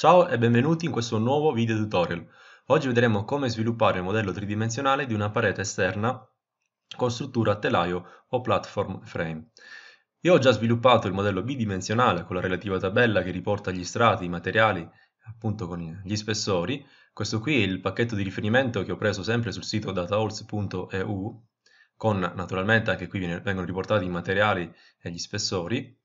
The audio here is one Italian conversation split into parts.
Ciao e benvenuti in questo nuovo video tutorial. Oggi vedremo come sviluppare il modello tridimensionale di una parete esterna con struttura a telaio o platform frame. Io ho già sviluppato il modello bidimensionale con la relativa tabella che riporta gli strati, i materiali, appunto con gli spessori. Questo qui è il pacchetto di riferimento che ho preso sempre sul sito dataholz.eu con naturalmente anche qui vengono riportati i materiali e gli spessori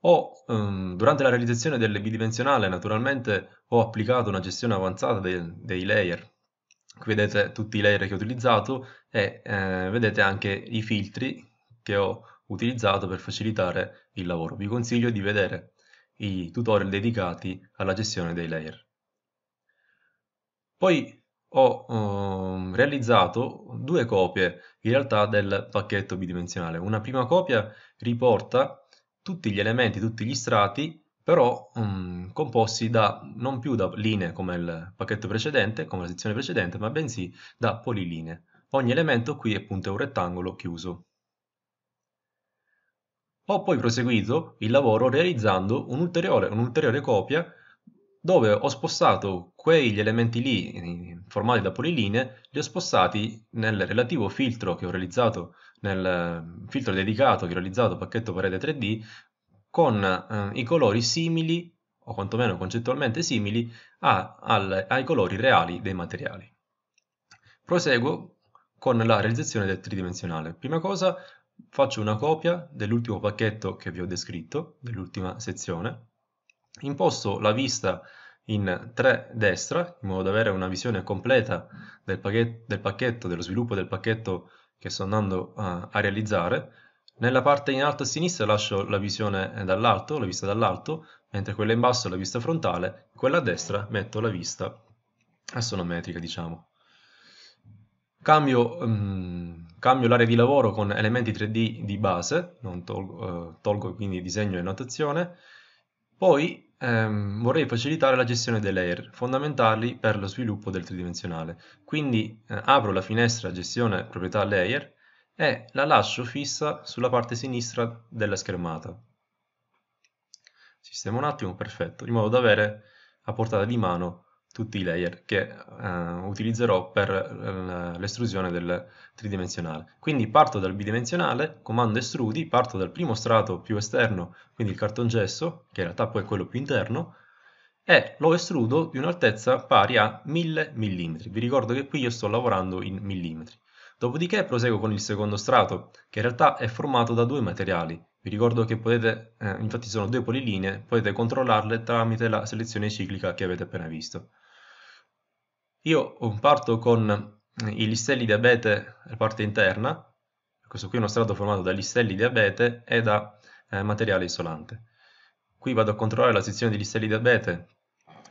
ho, ehm, durante la realizzazione del bidimensionale, naturalmente, ho applicato una gestione avanzata de- dei layer. Qui vedete tutti i layer che ho utilizzato e eh, vedete anche i filtri che ho utilizzato per facilitare il lavoro. Vi consiglio di vedere i tutorial dedicati alla gestione dei layer. Poi ho ehm, realizzato due copie in realtà del pacchetto bidimensionale. Una prima copia riporta tutti gli elementi, tutti gli strati, però um, composti da, non più da linee come il pacchetto precedente, come la sezione precedente, ma bensì da polilinee. Ogni elemento qui è appunto un rettangolo chiuso. Ho poi proseguito il lavoro realizzando un'ulteriore un copia dove ho spostato quegli elementi lì formati da polilinee, li ho spostati nel relativo filtro che ho realizzato nel eh, filtro dedicato, che realizzato pacchetto parete 3D con eh, i colori simili o quantomeno concettualmente simili a, al, ai colori reali dei materiali. Proseguo con la realizzazione del tridimensionale. Prima cosa faccio una copia dell'ultimo pacchetto che vi ho descritto, dell'ultima sezione, imposto la vista in 3 destra in modo da avere una visione completa del pacchetto, del pacchetto dello sviluppo del pacchetto che sto andando a, a realizzare, nella parte in alto a sinistra lascio la visione dall'alto, la vista dall'alto, mentre quella in basso è la vista frontale, quella a destra metto la vista assonometrica, diciamo. Cambio, um, cambio l'area di lavoro con elementi 3D di base, tolgo, uh, tolgo quindi disegno e notazione, poi Ehm, vorrei facilitare la gestione dei layer, fondamentali per lo sviluppo del tridimensionale. Quindi eh, apro la finestra gestione proprietà layer e la lascio fissa sulla parte sinistra della schermata. Sistema un attimo, perfetto, in modo da avere a portata di mano tutti i layer che uh, utilizzerò per eh, l'estrusione del tridimensionale. Quindi parto dal bidimensionale, comando estrudi, parto dal primo strato più esterno, quindi il cartongesso, che in realtà poi è quello più interno, e lo estrudo di un'altezza pari a 1000 mm. Vi ricordo che qui io sto lavorando in millimetri. Dopodiché proseguo con il secondo strato, che in realtà è formato da due materiali. Vi ricordo che potete, eh, infatti sono due polilinee, potete controllarle tramite la selezione ciclica che avete appena visto. Io parto con i listelli di abete la parte interna, questo qui è uno strato formato da listelli di abete e da eh, materiale isolante. Qui vado a controllare la sezione di listelli di abete,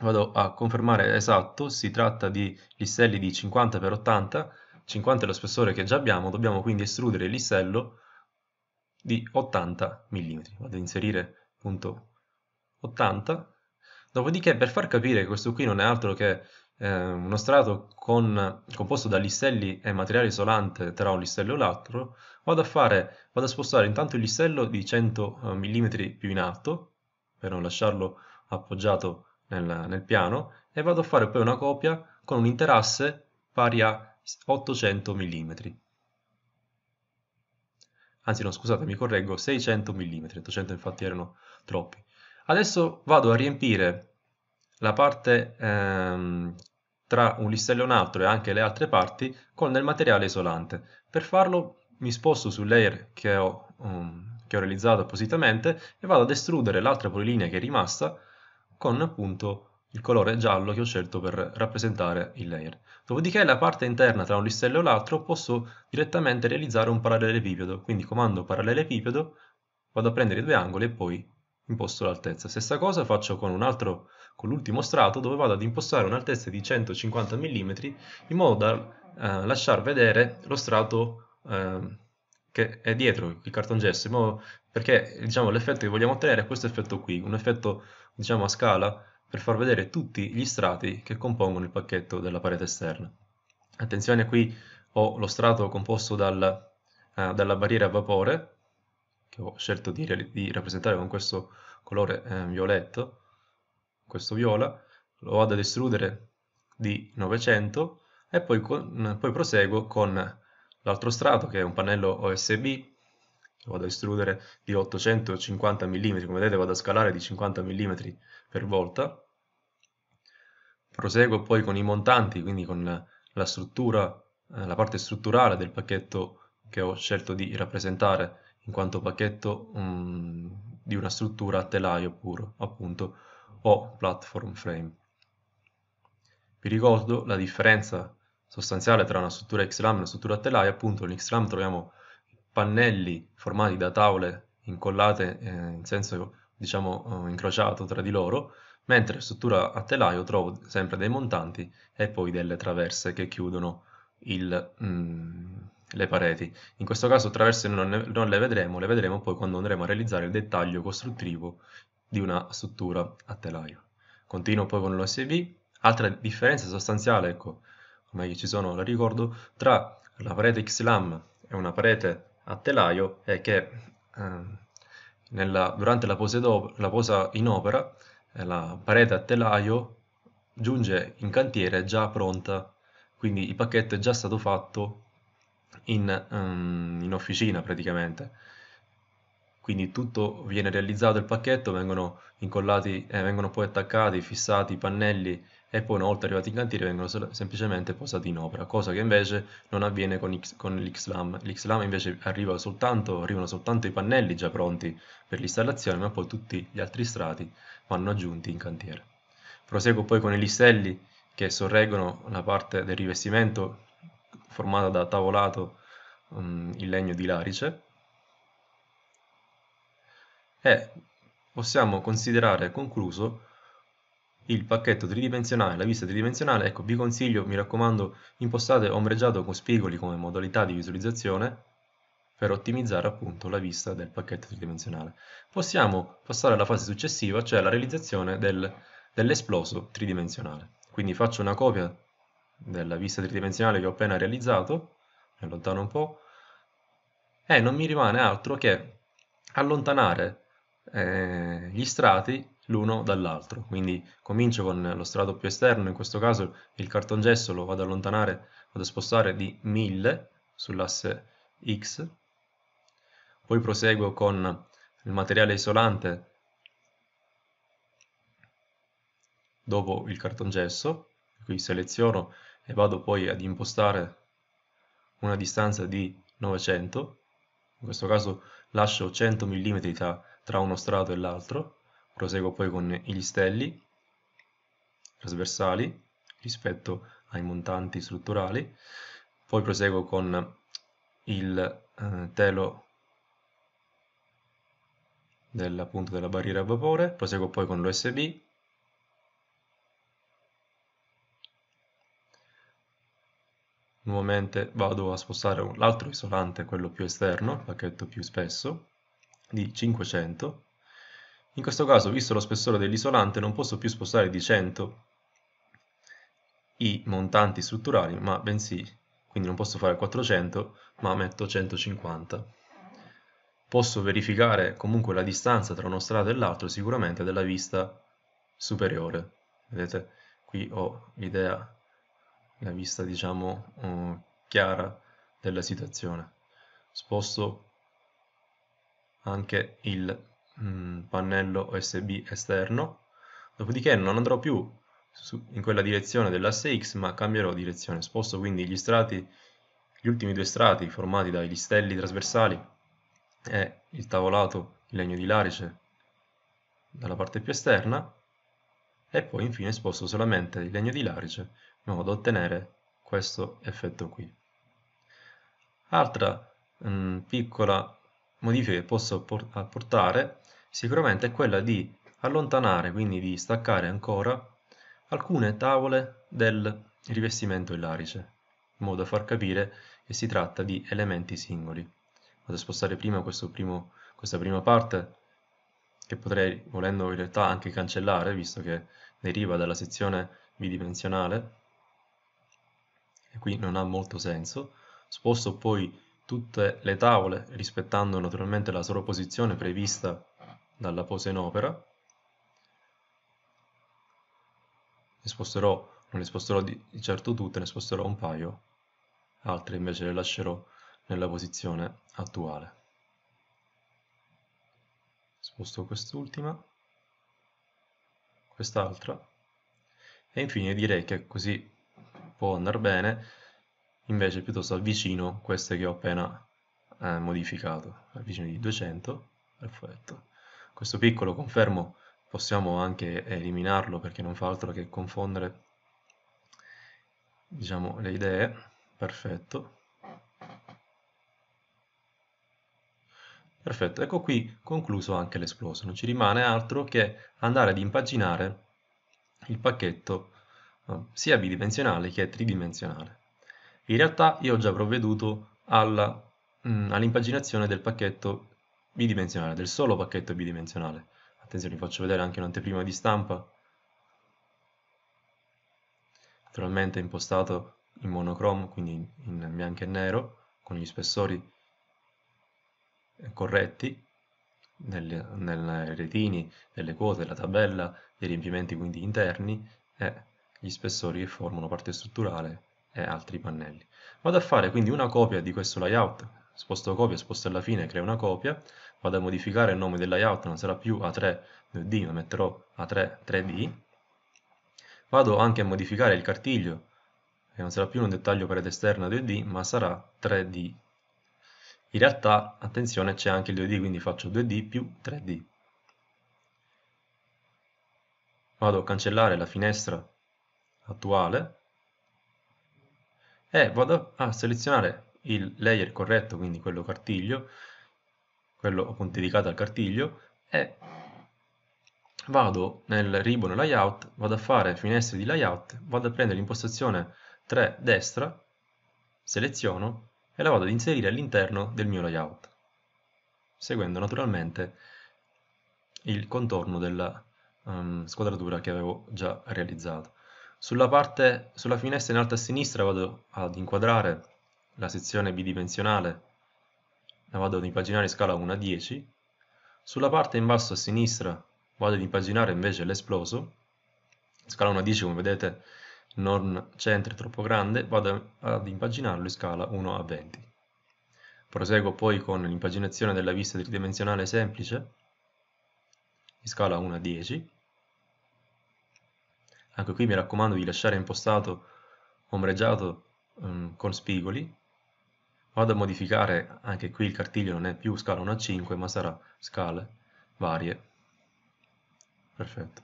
vado a confermare esatto, si tratta di listelli di 50x80, 50 è lo spessore che già abbiamo, dobbiamo quindi estrudere il listello di 80 mm. Vado ad inserire punto 80, dopodiché per far capire che questo qui non è altro che eh, uno strato con, composto da listelli e materiale isolante tra un listello e l'altro, vado a, fare, vado a spostare intanto il listello di 100 eh, mm più in alto, per non lasciarlo appoggiato nel, nel piano, e vado a fare poi una copia con un interasse pari a 800 mm anzi no scusate mi correggo 600 mm 800 infatti erano troppi adesso vado a riempire la parte ehm, tra un listello e un altro e anche le altre parti con del materiale isolante. Per farlo mi sposto sul layer che ho, um, che ho realizzato appositamente e vado ad estrudere l'altra polilinea che è rimasta con appunto il colore giallo che ho scelto per rappresentare il layer. Dopodiché la parte interna tra un listello e l'altro posso direttamente realizzare un parallelepipedo, quindi comando parallelepipedo, vado a prendere i due angoli e poi imposto l'altezza. Stessa cosa faccio con un altro con l'ultimo strato dove vado ad impostare un'altezza di 150 mm in modo da eh, lasciar vedere lo strato eh, che è dietro il cartongesso modo, perché diciamo, l'effetto che vogliamo ottenere è questo effetto qui, un effetto diciamo, a scala per far vedere tutti gli strati che compongono il pacchetto della parete esterna. Attenzione qui ho lo strato composto dal, eh, dalla barriera a vapore, che ho scelto di, di rappresentare con questo colore eh, violetto, questo viola, lo vado ad estrudere di 900 e poi, con, poi proseguo con l'altro strato che è un pannello OSB, lo vado ad estrudere di 850 mm, come vedete vado a scalare di 50 mm per volta, proseguo poi con i montanti, quindi con la struttura, la parte strutturale del pacchetto che ho scelto di rappresentare in quanto pacchetto um, di una struttura a telaio puro, appunto o platform frame. Vi ricordo la differenza sostanziale tra una struttura XLAM e una struttura a telaio, appunto in XLAM troviamo pannelli formati da tavole incollate eh, in senso diciamo eh, incrociato tra di loro, mentre struttura a telaio trovo sempre dei montanti e poi delle traverse che chiudono il, mm, le pareti. In questo caso traverse non, non, le vedremo, le vedremo poi quando andremo a realizzare il dettaglio costruttivo di una struttura a telaio. Continuo poi con l'OSB, altra differenza sostanziale, ecco, come ci sono, la ricordo, tra la parete XLAM e una parete a telaio è che eh, nella, durante la, do, la posa in opera eh, la parete a telaio giunge in cantiere già pronta, quindi il pacchetto è già stato fatto in, um, in officina praticamente quindi tutto viene realizzato il pacchetto, vengono incollati, eh, vengono poi attaccati, fissati i pannelli e poi una volta arrivati in cantiere vengono semplicemente posati in opera, cosa che invece non avviene con, con l'XLAM. L'XLAM invece arriva soltanto, arrivano soltanto i pannelli già pronti per l'installazione, ma poi tutti gli altri strati vanno aggiunti in cantiere. Proseguo poi con i listelli che sorreggono la parte del rivestimento formata da tavolato um, in legno di larice e possiamo considerare concluso il pacchetto tridimensionale, la vista tridimensionale, ecco vi consiglio, mi raccomando, impostate ombreggiato con spigoli come modalità di visualizzazione per ottimizzare appunto la vista del pacchetto tridimensionale. Possiamo passare alla fase successiva, cioè la realizzazione del, dell'esploso tridimensionale. Quindi faccio una copia della vista tridimensionale che ho appena realizzato, mi allontano un po', e non mi rimane altro che allontanare eh, gli strati l'uno dall'altro. Quindi comincio con lo strato più esterno, in questo caso il cartongesso lo vado ad allontanare, vado a spostare di 1000 sull'asse X, poi proseguo con il materiale isolante dopo il cartongesso, qui seleziono e vado poi ad impostare una distanza di 900 questo caso lascio 100 mm tra, tra uno strato e l'altro, proseguo poi con gli stelli trasversali rispetto ai montanti strutturali, poi proseguo con il eh, telo della, appunto, della barriera a vapore, proseguo poi con l'USB, nuovamente vado a spostare l'altro isolante, quello più esterno, il pacchetto più spesso, di 500. In questo caso, visto lo spessore dell'isolante, non posso più spostare di 100 i montanti strutturali, ma bensì, quindi non posso fare 400, ma metto 150. Posso verificare comunque la distanza tra uno strato e l'altro sicuramente della vista superiore. Vedete, qui ho l'idea la vista diciamo eh, chiara della situazione sposto anche il mm, pannello USB esterno dopodiché non andrò più su, in quella direzione dell'asse X ma cambierò direzione sposto quindi gli strati gli ultimi due strati formati dai listelli trasversali e il tavolato in legno di larice dalla parte più esterna e poi infine sposto solamente il legno di larice in modo da ottenere questo effetto qui. Altra mh, mm, piccola modifica che posso apportare sicuramente è quella di allontanare, quindi di staccare ancora alcune tavole del rivestimento in larice, in modo da far capire che si tratta di elementi singoli. Vado a spostare prima primo, questa prima parte, che potrei volendo in realtà anche cancellare, visto che deriva dalla sezione bidimensionale, qui non ha molto senso. Sposto poi tutte le tavole rispettando naturalmente la sovrapposizione prevista dalla posa in opera. Ne sposterò, non le sposterò di certo tutte, ne sposterò un paio, altre invece le lascerò nella posizione attuale. Sposto quest'ultima, quest'altra e infine direi che così può andare bene, invece piuttosto avvicino queste che ho appena eh, modificato, avvicino di 200, perfetto. Questo piccolo confermo possiamo anche eliminarlo perché non fa altro che confondere diciamo, le idee, perfetto. Perfetto, ecco qui concluso anche l'esploso, non ci rimane altro che andare ad impaginare il pacchetto sia bidimensionale che tridimensionale. In realtà io ho già provveduto mm, all'impaginazione del pacchetto bidimensionale, del solo pacchetto bidimensionale. Attenzione, vi faccio vedere anche un'anteprima di stampa. Naturalmente impostato in monochrome, quindi in bianco e nero, con gli spessori corretti nel, retini delle quote, della tabella, dei riempimenti quindi interni e gli spessori che formano parte strutturale e altri pannelli. Vado a fare quindi una copia di questo layout, sposto copia, sposto alla fine, creo una copia, vado a modificare il nome del layout, non sarà più A3 2D, ma metterò A3 3D, vado anche a modificare il cartiglio, che non sarà più un dettaglio parete esterna 2D, ma sarà 3D. In realtà, attenzione, c'è anche il 2D, quindi faccio 2D più 3D. Vado a cancellare la finestra attuale e vado a selezionare il layer corretto, quindi quello cartiglio, quello appunto dedicato al cartiglio e vado nel ribbon layout, vado a fare finestre di layout, vado a prendere l'impostazione 3 destra, seleziono e la vado ad inserire all'interno del mio layout, seguendo naturalmente il contorno della um, squadratura che avevo già realizzato. Sulla, parte, sulla finestra in alto a sinistra vado ad inquadrare la sezione bidimensionale, la vado ad impaginare in scala 1 a 10. Sulla parte in basso a sinistra vado ad impaginare invece l'esploso, in scala 1 a 10 come vedete non c'entra troppo grande, vado ad impaginarlo in scala 1 a 20. Proseguo poi con l'impaginazione della vista tridimensionale semplice, in scala 1 a 10, anche qui mi raccomando di lasciare impostato ombreggiato um, con spigoli vado a modificare anche qui il cartiglio non è più scala 1 a 5 ma sarà scale varie perfetto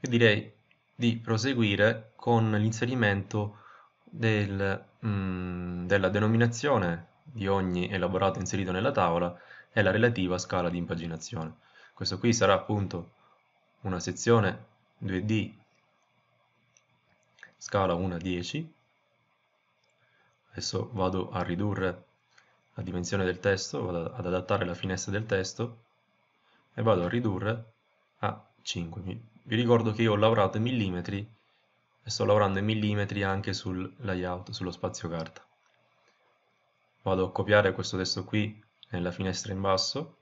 e direi di proseguire con l'inserimento del, mm, della denominazione di ogni elaborato inserito nella tavola e la relativa scala di impaginazione questo qui sarà appunto una sezione 2D scala 1 a 10 adesso vado a ridurre la dimensione del testo vado ad adattare la finestra del testo e vado a ridurre a 5 vi ricordo che io ho lavorato in millimetri e sto lavorando in millimetri anche sul layout, sullo spazio carta vado a copiare questo testo qui nella finestra in basso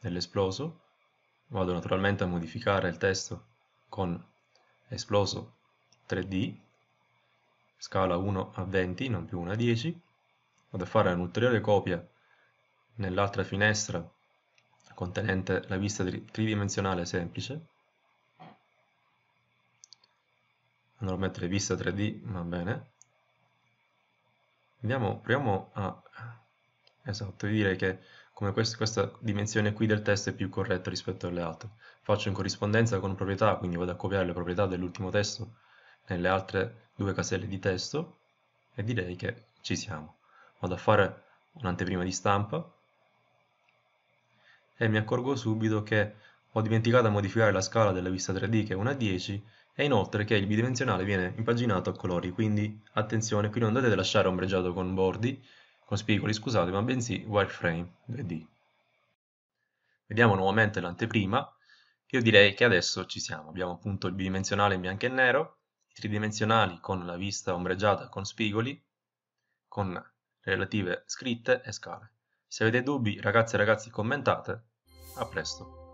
nell'esploso vado naturalmente a modificare il testo con esploso 3D, scala 1 a 20, non più 1 a 10, vado a fare un'ulteriore copia nell'altra finestra contenente la vista tridimensionale semplice, andrò a mettere vista 3D, va bene, Andiamo, proviamo a esatto, dire che come quest questa dimensione qui del testo è più corretta rispetto alle altre. Faccio in corrispondenza con proprietà, quindi vado a copiare le proprietà dell'ultimo testo nelle altre due caselle di testo e direi che ci siamo. Vado a fare un'anteprima di stampa e mi accorgo subito che ho dimenticato a modificare la scala della vista 3D che è una 10 e inoltre che il bidimensionale viene impaginato a colori, quindi attenzione, qui non dovete lasciare ombreggiato con bordi, con spigoli scusate, ma bensì wireframe 2D. Vediamo nuovamente l'anteprima, io direi che adesso ci siamo, abbiamo appunto il bidimensionale in bianco e nero, i tridimensionali con la vista ombreggiata con spigoli, con le relative scritte e scale. Se avete dubbi ragazzi e ragazzi commentate, a presto!